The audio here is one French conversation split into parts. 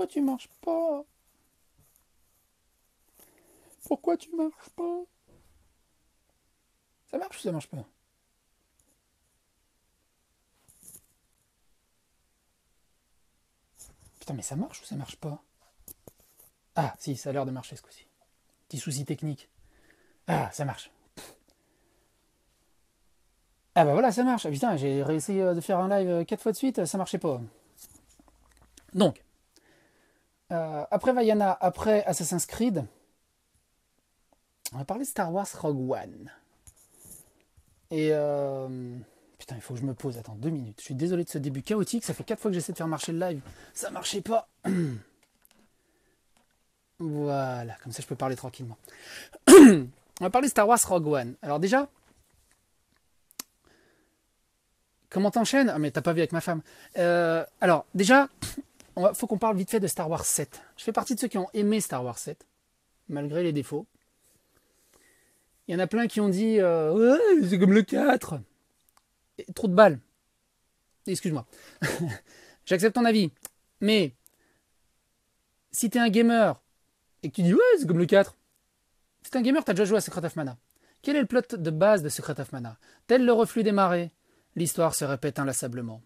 Pourquoi tu marches pas Pourquoi tu marches pas Ça marche ou ça marche pas Putain, mais ça marche ou ça marche pas Ah, si, ça a l'air de marcher ce coup-ci. Petit souci technique. Ah, ça marche. Ah bah voilà, ça marche. Ah, putain, j'ai réussi euh, de faire un live euh, quatre fois de suite, euh, ça marchait pas. Donc, euh, après Vaiana, après Assassin's Creed, on va parler de Star Wars Rogue One. Et euh, putain, il faut que je me pose. Attends, deux minutes. Je suis désolé de ce début chaotique. Ça fait quatre fois que j'essaie de faire marcher le live. Ça marchait pas. voilà, comme ça je peux parler tranquillement. on va parler de Star Wars Rogue One. Alors déjà, comment t'enchaînes Ah mais t'as pas vu avec ma femme. Euh, alors déjà, il faut qu'on parle vite fait de Star Wars 7. Je fais partie de ceux qui ont aimé Star Wars 7, malgré les défauts. Il y en a plein qui ont dit euh, ouais, c'est comme le 4. trop de balles. Excuse-moi. J'accepte ton avis. Mais si t'es un gamer et que tu dis ouais, c'est comme le 4. Si t'es un gamer, t'as déjà joué à Secret of Mana. Quel est le plot de base de Secret of Mana Tel le reflux des marées, l'histoire se répète inlassablement.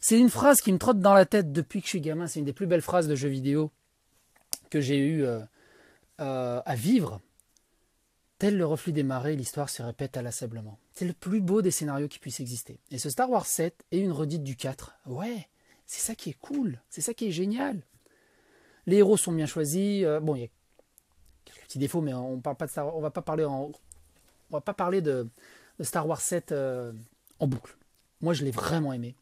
C'est une phrase qui me trotte dans la tête depuis que je suis gamin. C'est une des plus belles phrases de jeux vidéo que j'ai eu euh, euh, à vivre. Tel le reflux des marées, l'histoire se répète inlassablement. C'est le plus beau des scénarios qui puisse exister. Et ce Star Wars 7 est une redite du 4. Ouais, c'est ça qui est cool, c'est ça qui est génial. Les héros sont bien choisis. Euh, bon, il y a quelques petits défauts, mais on parle pas de Star... on va pas parler en... on va pas parler de, de Star Wars 7 en boucle. Moi, je l'ai vraiment aimé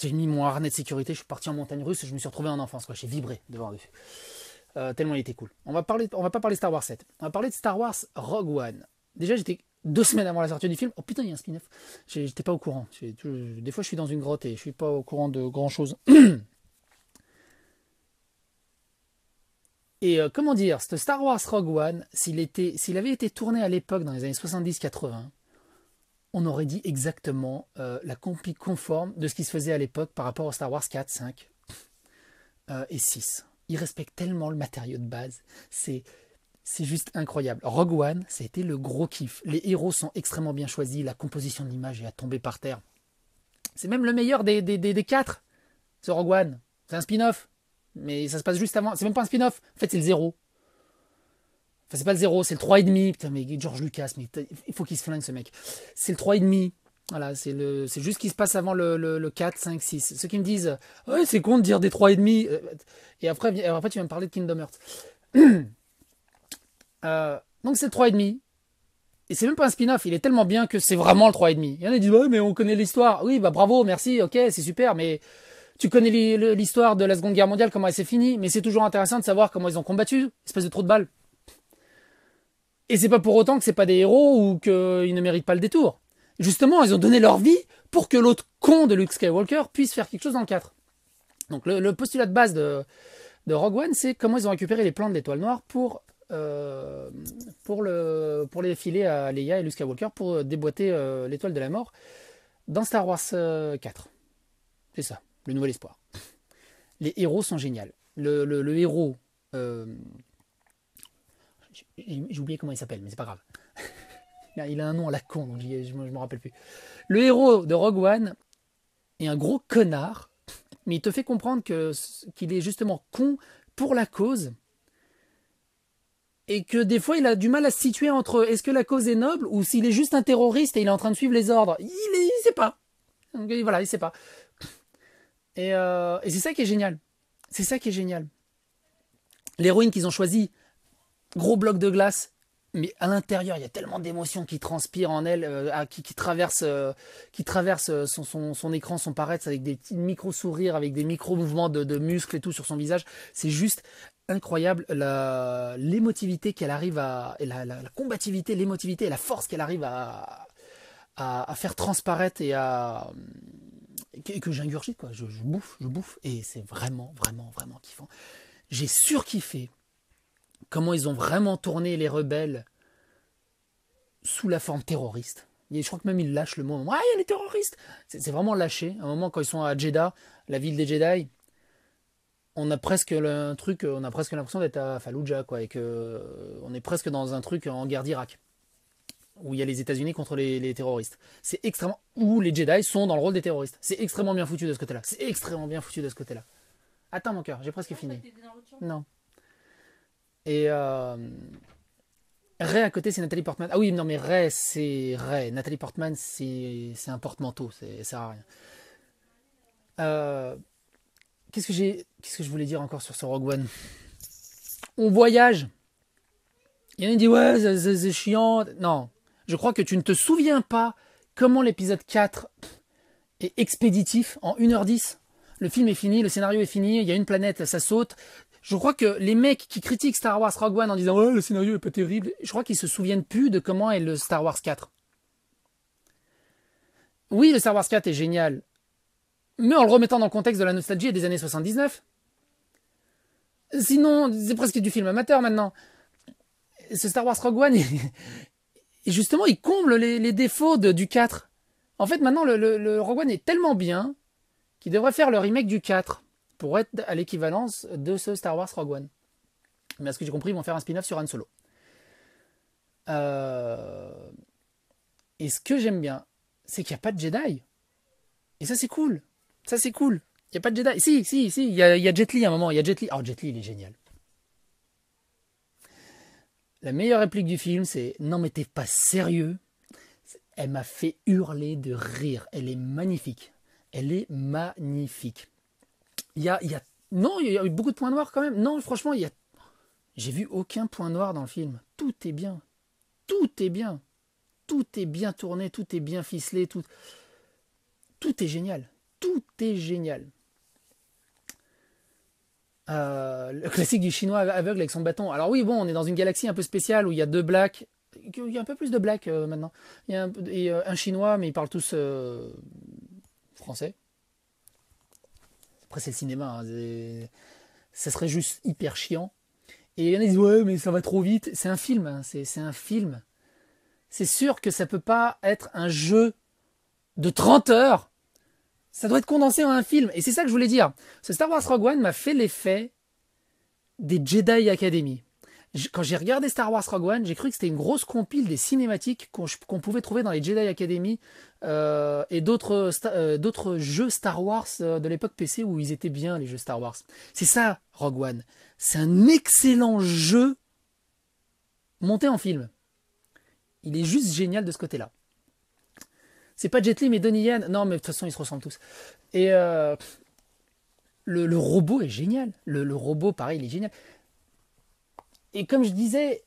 j'ai mis mon harnais de sécurité, je suis parti en montagne russe, je me suis retrouvé en enfance, quoi. J'ai vibré devant dessus. Euh, tellement il était cool. On va parler, on va pas parler Star Wars 7. On va parler de Star Wars Rogue One. Déjà, j'étais deux semaines avant la sortie du film. Oh putain, il y a un spin-off. J'étais pas au courant. Des fois, je suis dans une grotte et je suis pas au courant de grand chose. Et euh, comment dire, ce Star Wars Rogue One, s'il avait été tourné à l'époque dans les années 70-80, on aurait dit exactement euh, la compie conforme de ce qui se faisait à l'époque par rapport aux Star Wars 4, 5 euh, et 6. Ils respectent tellement le matériau de base, c'est c'est juste incroyable. Rogue One, ça a été le gros kiff. Les héros sont extrêmement bien choisis, la composition de l'image est à tomber par terre. C'est même le meilleur des, des, des, quatre, ce Rogue One. C'est un spin-off, mais ça se passe juste avant. C'est même pas un spin-off, en fait c'est le zéro. Enfin, c'est pas le 0, c'est le 3,5. Putain, mais George Lucas, mais il faut qu'il se flingue ce mec. C'est le 3,5. Voilà, c'est le, c'est juste ce qui se passe avant le, 4, 5, 6. Ceux qui me disent, ouais, c'est con de dire des 3,5. Euh, et après, tu vas me parler de Kingdom Hearts. euh, donc, c'est le 3,5. Et c'est même pas un spin-off, il est tellement bien que c'est vraiment le 3,5. Il y en a qui disent, ouais, mais on connaît l'histoire. Oui, bah bravo, merci, ok, c'est super, mais tu connais l'histoire de la Seconde Guerre mondiale, comment elle s'est finie, mais c'est toujours intéressant de savoir comment ils ont combattu, espèce de trop de balles. Et c'est pas pour autant que c'est pas des héros ou qu'ils ne méritent pas le détour. Justement, ils ont donné leur vie pour que l'autre con de Luke Skywalker puisse faire quelque chose dans le 4. Donc le, postulat de base de, Rogue One, c'est comment ils ont récupéré les plans de l'étoile noire pour, euh, pour, les filer à Leia et Luke Skywalker pour euh, déboîter euh, l'étoile de la mort dans Star Wars 4. C'est ça, le nouvel espoir. Les héros sont géniaux. Le, héros j'ai oublié comment il s'appelle, mais c'est pas grave. il a un nom à la con, donc je me rappelle plus. Le héros de Rogue One est un gros connard, mais il te fait comprendre que qu'il est justement con pour la cause et que des fois il a du mal à se situer entre est-ce que la cause est noble ou s'il est juste un terroriste et il est en train de suivre les ordres. Il, ne sait pas. Donc, voilà, il sait pas. Et, euh, et c'est ça qui est génial. C'est ça qui est génial. L'héroïne qu'ils ont choisie, gros bloc de glace, mais à l'intérieur, il y a tellement d'émotions qui transpirent en elle, euh, qui, traversent, euh, qui euh, son, écran, son paraître, avec des petits micro-sourires, avec des micro-mouvements de, muscles et tout sur son visage. C'est juste incroyable l'émotivité qu'elle arrive à. Et la, combativité, l'émotivité la force qu'elle arrive à, faire transparaître et à. que, que j'ingurgite, quoi. Je, je bouffe, je bouffe. Et c'est vraiment, vraiment, vraiment kiffant. J'ai surkiffé comment ils ont vraiment tourné les rebelles sous la forme terroriste. je crois que même ils lâchent le mot. Ah, il y a les terroristes C'est vraiment lâché. À un moment, quand ils sont à Jeddah, la ville des Jedi, on a presque un truc, on a presque l'impression d'être à Fallujah, quoi, et que euh, on est presque dans un truc en guerre d'Irak, où il y a les États-Unis contre les, les terroristes. C'est extrêmement où les Jedi sont dans le rôle des terroristes. C'est extrêmement bien foutu de ce côté-là. C'est extrêmement bien foutu de ce côté-là. Attends mon cœur, j'ai presque fini. Non. Et euh, Ray à côté, c'est Nathalie Portman. Ah oui, non, mais Ray, c'est Ray. Nathalie Portman, c'est un porte-manteau, ça sert rien. Euh, qu'est-ce que j'ai, qu'est-ce que je voulais dire encore sur ce Rogue One On voyage. Il y en a qui dit ouais, c'est chiant. Non, je crois que tu ne te souviens pas comment l'épisode 4 est expéditif en 1h10. Le film est fini, le scénario est fini, il y a une planète, ça saute, je crois que les mecs qui critiquent Star Wars Rogue One en disant ouais le scénario est pas terrible, je crois qu'ils se souviennent plus de comment est le Star Wars 4. Oui, le Star Wars 4 est génial, mais en le remettant dans le contexte de la nostalgie des années 79. Sinon, c'est presque du film amateur maintenant. Ce Star Wars Rogue One, justement, il comble les, défauts du 4. En fait, maintenant, le, le Rogue One est tellement bien qu'il devrait faire le remake du 4 pour être à l'équivalence de ce Star Wars Rogue One. Mais à ce que j'ai compris, ils vont faire un spin-off sur Han Solo. Euh, et ce que j'aime bien, c'est qu'il n'y a pas de Jedi. Et ça, c'est cool. Ça, c'est cool. Il n'y a pas de Jedi. Si, si, si, il y a, y Jet Li à un moment. Il y a Jet Li. Oh, Jet Li, il est génial. La meilleure réplique du film, c'est Non, mais t'es pas sérieux. Elle m'a fait hurler de rire. Elle est magnifique. Elle est magnifique il y a, non, il y a eu beaucoup de points noirs quand même. Non, franchement, il y a, j'ai vu aucun point noir dans le film. Tout est bien, tout est bien, tout est bien tourné, tout est bien ficelé, tout, tout est génial, tout est génial. Euh, le classique du chinois aveugle avec son bâton. Alors oui, bon, on est dans une galaxie un peu spéciale où il y a deux blacks. Il y a un peu plus de blacks euh, maintenant. Il y a un, euh, un chinois, mais ils parlent tous français, après, c'est le cinéma. Hein, ça serait juste hyper chiant. Et il y en a qui disent Ouais, mais ça va trop vite. C'est un film. Hein, c'est un film. C'est sûr que ça peut pas être un jeu de 30 heures. Ça doit être condensé en un film. Et c'est ça que je voulais dire. Ce Star Wars Rogue One m'a fait l'effet des Jedi Academy quand j'ai regardé Star Wars Rogue One, j'ai cru que c'était une grosse compile des cinématiques qu'on pouvait trouver dans les Jedi Academy euh, et euh, d'autres jeux Star Wars euh, de l'époque PC où ils étaient bien les jeux Star Wars. C'est ça Rogue One. C'est un excellent jeu monté en film. Il est juste génial de ce côté-là. C'est pas Jet Li mais Donnie Yen. Non mais de toute façon ils se ressemblent tous. Et le, robot est génial. le robot pareil il est génial et comme je disais,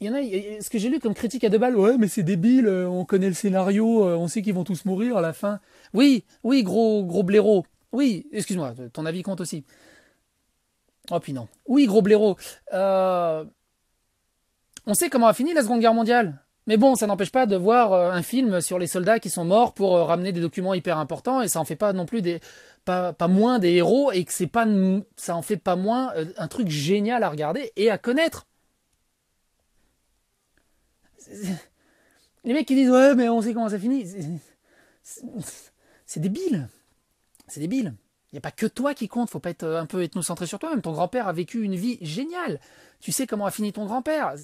il y en a, ce que j'ai lu comme critique à deux balles, ouais, mais c'est débile, euh, on connaît le scénario, euh, on sait qu'ils vont tous mourir à la fin. Oui, oui, gros, gros blaireau. Oui, excuse-moi, ton avis compte aussi. Oh, puis non. Oui, gros blaireau. Euh, on sait comment a fini la Seconde Guerre mondiale. Mais bon, ça n'empêche pas de voir euh, un film sur les soldats qui sont morts pour euh, ramener des documents hyper importants et ça en fait pas non plus des pas, moins des héros et que c'est pas ça en fait pas moins euh, un truc génial à regarder et à connaître. Les mecs qui disent ouais mais on sait comment ça finit, c'est débile, c'est débile. Il n'y a pas que toi qui compte, faut pas être un peu ethnocentré sur toi-même. Ton grand-père a vécu une vie géniale. Tu sais comment a fini ton grand-père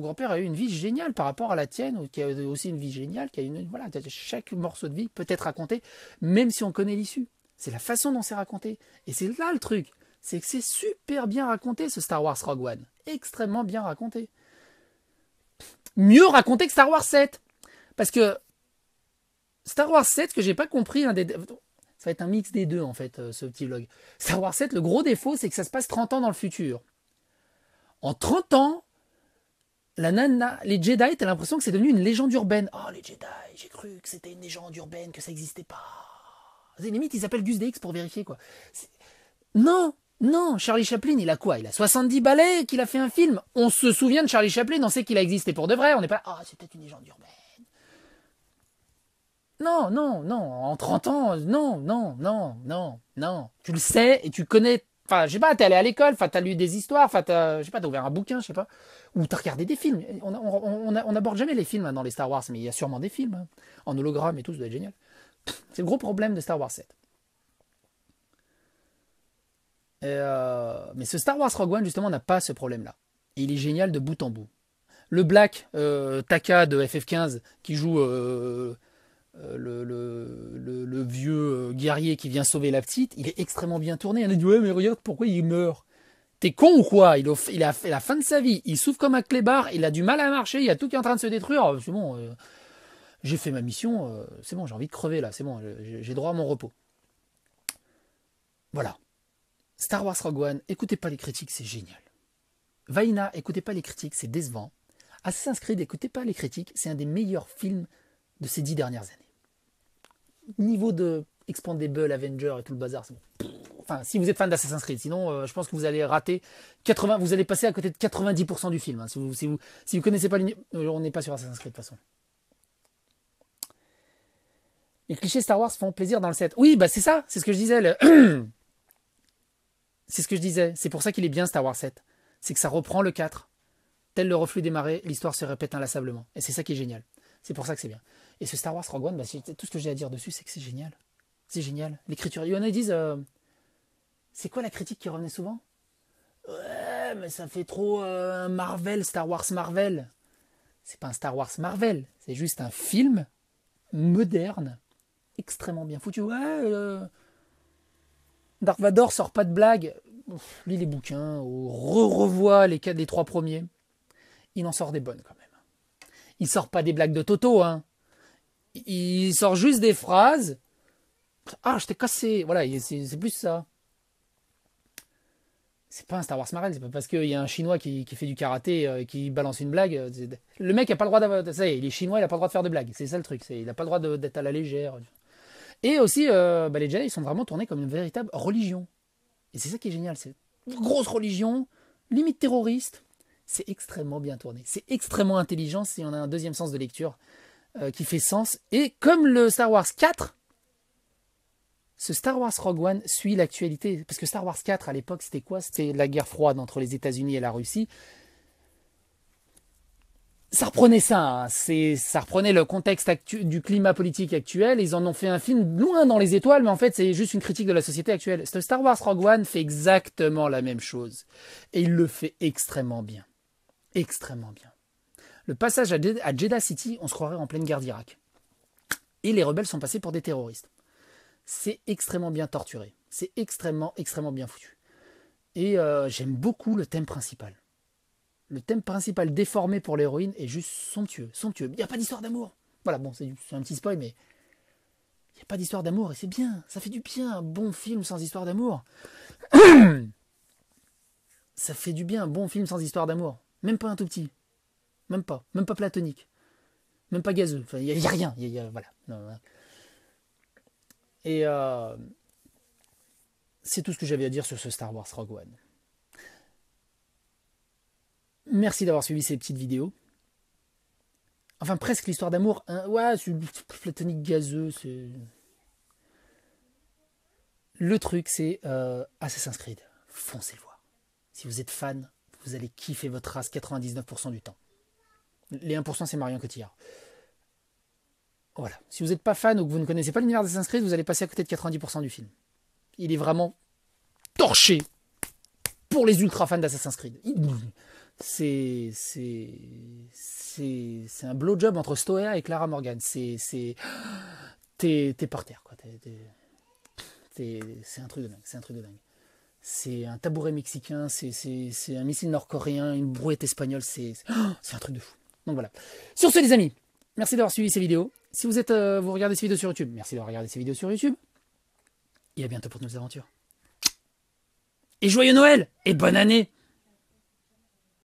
grand-père a eu une vie géniale par rapport à la tienne, qui a aussi une vie géniale, qui a une, voilà, chaque morceau de vie peut être raconté, même si on connaît l'issue. C'est la façon dont c'est raconté. Et c'est là le truc. C'est que c'est super bien raconté ce Star Wars Rogue One. Extrêmement bien raconté. Mieux raconté que Star Wars 7. Parce que Star Wars 7, que j'ai pas compris, un des... ça va être un mix des deux en fait, euh, ce petit vlog. Star Wars 7, le gros défaut, c'est que ça se passe 30 ans dans le futur. En 30 ans, la nana, les Jedi, t'as l'impression que c'est devenu une légende urbaine. Oh, les Jedi, j'ai cru que c'était une légende urbaine, que ça n'existait pas. Les limite, ils appellent Gus DX pour vérifier, quoi. Non, non, Charlie Chaplin, il a quoi Il a 70 ballets qu'il a fait un film On se souvient de Charlie Chaplin, on sait qu'il a existé pour de vrai, on n'est pas ah, oh, c'est peut-être une légende urbaine. Non, non, non, en 30 ans, non, non, non, non, non. Tu le sais et tu connais Enfin, je sais pas, t'es allé à l'école, enfin, t'as lu des histoires, enfin, t'as, je pas, t'as ouvert un bouquin, je sais pas, ou t'as regardé des films. On, n'aborde jamais les films hein, dans les Star Wars, mais il y a sûrement des films hein. en hologramme et tout, ça doit être génial. C'est le gros problème de Star Wars 7. Euh, mais ce Star Wars Rogue One, justement, n'a pas ce problème-là. il est génial de bout en bout. Le Black euh, Taka de FF15 qui joue euh, euh, le, vieux euh, guerrier qui vient sauver la petite, il est extrêmement bien tourné. On a dit ouais mais regarde pourquoi il meurt. T'es con ou quoi il a, il a, fait la fin de sa vie, il souffre comme un clébard, il a du mal à marcher, il y a tout qui est en train de se détruire. Oh, c'est bon, euh, j'ai fait ma mission, c'est bon, j'ai envie de crever là, c'est bon, j'ai droit à mon repos. Voilà. Star Wars Rogue One, écoutez pas les critiques, c'est génial. Vaina, écoutez pas les critiques, c'est décevant. Assassin's Creed, écoutez pas les critiques, c'est un des meilleurs films de ces dix dernières années niveau de Expandable, Avenger et tout le bazar, Enfin, si vous êtes fan d'Assassin's Creed, sinon euh, je pense que vous allez rater 80, vous allez passer à côté de 90% du film. Hein, si, vous, si, connaissez pas l'univers, euh, on n'est pas sur Assassin's Creed de toute façon. Les clichés Star Wars font plaisir dans le set. Oui, bah c'est ça, c'est ce que je disais. C'est ce que je disais. C'est pour ça qu'il est bien Star Wars 7. C'est que ça reprend le 4. Tel le reflux des l'histoire se répète inlassablement. Et c'est ça qui est génial. C'est pour ça que c'est bien. Et ce Star Wars Rogue One, bah, tout ce que j'ai à dire dessus, c'est que c'est génial. C'est génial. L'écriture. Il y en a qui disent euh, C'est quoi la critique qui revenait souvent Ouais, mais ça fait trop un euh, Marvel, Star Wars Marvel. C'est pas un Star Wars Marvel, c'est juste un film moderne, extrêmement bien foutu. Ouais, euh, Dark Vador sort pas de blagues. lis les bouquins, ou re-revois les, les trois premiers. Il en sort des bonnes quand même. Il sort pas des blagues de Toto, hein il sort juste des phrases. Ah, je t'ai cassé. Voilà, c'est plus ça. C'est pas un Star Wars Marvel, c'est pas parce qu'il y a un Chinois qui, fait du karaté, et euh, qui balance une blague. Euh, le mec a pas le droit d'avoir. Ça y est, il est Chinois, il a pas le droit de faire de blagues. C'est ça le truc. Il a pas le droit d'être à la légère. Et aussi, euh, bah, les Jedi, ils sont vraiment tournés comme une véritable religion. Et c'est ça qui est génial. C'est grosse religion, limite terroriste. C'est extrêmement bien tourné. C'est extrêmement intelligent si on a un deuxième sens de lecture. Euh, qui fait sens. Et comme le Star Wars 4, ce Star Wars Rogue One suit l'actualité. Parce que Star Wars 4, à l'époque, c'était quoi C'était la guerre froide entre les États-Unis et la Russie. Ça reprenait ça, hein. c'est, ça reprenait le contexte du climat politique actuel. Ils en ont fait un film loin dans les étoiles, mais en fait, c'est juste une critique de la société actuelle. Ce Star Wars Rogue One fait exactement la même chose. Et il le fait extrêmement bien. Extrêmement bien. Le passage à, Jeddah, City, on se croirait en pleine guerre d'Irak. Et les rebelles sont passés pour des terroristes. C'est extrêmement bien torturé. C'est extrêmement, extrêmement bien foutu. Et euh, j'aime beaucoup le thème principal. Le thème principal déformé pour l'héroïne est juste somptueux. Somptueux. Il n'y a pas d'histoire d'amour. Voilà, bon, c'est un petit spoil, mais il n'y a pas d'histoire d'amour et c'est bien. Ça fait du bien, un bon film sans histoire d'amour. ça fait du bien, un bon film sans histoire d'amour. Même pas un tout petit. Même pas. Même pas platonique. Même pas gazeux. Il n'y a, rien. voilà. Et euh, c'est tout ce que j'avais à dire sur ce Star Wars Rogue One. Merci d'avoir suivi ces petites vidéos. Enfin, presque l'histoire d'amour. Hein. Ouais, c'est platonique gazeux. Le truc, c'est euh, Assassin's Creed. Foncez le voir. Si vous êtes fan, vous allez kiffer votre race 99% du temps. Les 1%, c'est Marion Cotillard. Voilà. Si vous n'êtes pas fan ou que vous ne connaissez pas l'univers d'Assassin's Creed, vous allez passer à côté de 90% du film. Il est vraiment torché pour les ultra fans d'Assassin's Creed. C'est c'est c'est un blowjob entre Stoea et Clara Morgan. C'est t'es par terre quoi. c'est un truc de dingue. C'est un truc de dingue. C'est un tabouret mexicain. C'est un missile nord-coréen. Une brouette espagnole. c'est oh, un truc de fou. Donc voilà. Sur ce, les amis, merci d'avoir suivi ces vidéos. Si vous, êtes, euh, vous regardez ces vidéos sur YouTube, merci d'avoir regardé ces vidéos sur YouTube. Et à bientôt pour de nouvelles aventures. Et joyeux Noël et bonne année